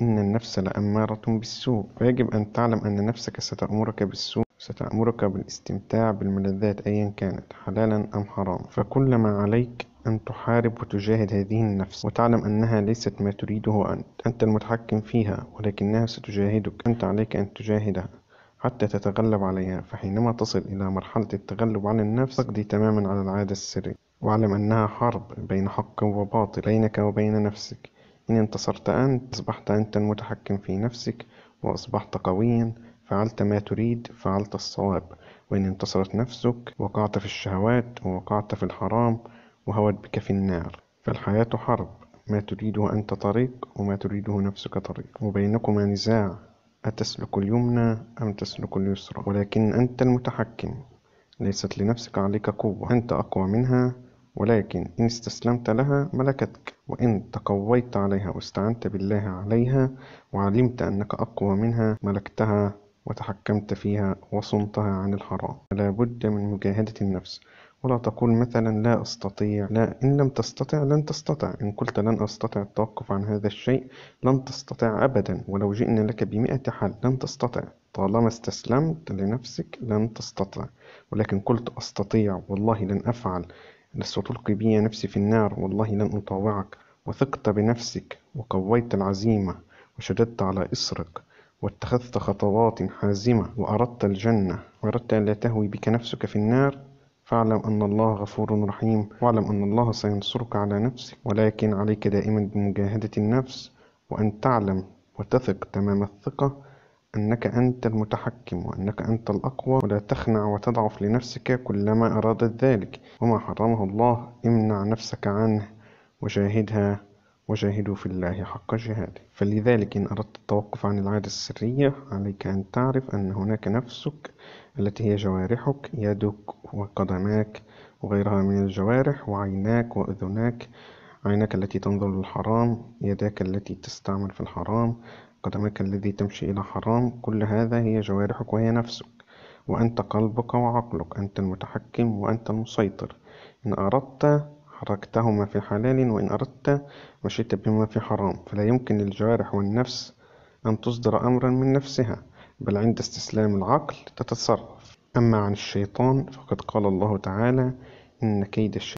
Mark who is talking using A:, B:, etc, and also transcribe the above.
A: إن النفس لأمارة بالسوء ويجب أن تعلم أن نفسك ستأمرك بالسوء ستأمرك بالاستمتاع بالملذات أيا كانت حلالا أم حراما فكل ما عليك أن تحارب وتجاهد هذه النفس وتعلم أنها ليست ما تريده أنت أنت المتحكم فيها ولكنها ستجاهدك أنت عليك أن تجاهدها حتى تتغلب عليها فحينما تصل إلى مرحلة التغلب على النفس تقضي تماما على العادة السرية واعلم أنها حرب بين حق وباطل بينك وبين نفسك إن انتصرت أنت أصبحت أنت المتحكم في نفسك وأصبحت قويا فعلت ما تريد فعلت الصواب وإن انتصرت نفسك وقعت في الشهوات ووقعت في الحرام وهوت بك في النار فالحياة حرب ما تريده أنت طريق وما تريده نفسك طريق وبينكما نزاع أتسلك اليمنى أم تسلك اليسرى ولكن أنت المتحكم ليست لنفسك عليك قوة أنت أقوى منها ولكن إن استسلمت لها ملكتك وإن تقويت عليها واستعنت بالله عليها وعلمت أنك أقوى منها ملكتها وتحكمت فيها وصمتها عن الحرام لا بد من مجاهدة النفس ولا تقول مثلا لا أستطيع لا إن لم تستطع لن تستطع إن قلت لن أستطع التوقف عن هذا الشيء لن تستطع أبدا ولو جئنا لك بمئة حل لن تستطع طالما استسلمت لنفسك لن تستطع ولكن قلت أستطيع والله لن أفعل لست تلقي بي نفسي في النار والله لن أطاوعك وثقت بنفسك وقويت العزيمة وشددت على إصرك واتخذت خطوات حازمة وأردت الجنة وأردت أن لا تهوي بك نفسك في النار فاعلم أن الله غفور رحيم واعلم أن الله سينصرك على نفسك ولكن عليك دائما بمجاهدة النفس وأن تعلم وتثق تمام الثقة أنك أنت المتحكم وأنك أنت الأقوى ولا تخنع وتضعف لنفسك كلما أرادت ذلك وما حرمه الله امنع نفسك عنه وجاهدها وجاهدوا في الله حق جهاده فلذلك إن أردت التوقف عن العادة السرية عليك أن تعرف أن هناك نفسك التي هي جوارحك يدك وقدماك وغيرها من الجوارح وعيناك وأذناك عينك التي تنظر للحرام يداك التي تستعمل في الحرام قدمك الذي تمشي إلى حرام كل هذا هي جوارحك وهي نفسك وأنت قلبك وعقلك أنت المتحكم وأنت المسيطر إن أردت حركتهما في حلال وإن أردت مشيت بهما في حرام فلا يمكن للجوارح والنفس أن تصدر أمرا من نفسها بل عند استسلام العقل تتصرف أما عن الشيطان فقد قال الله تعالى إن كيد الشيطان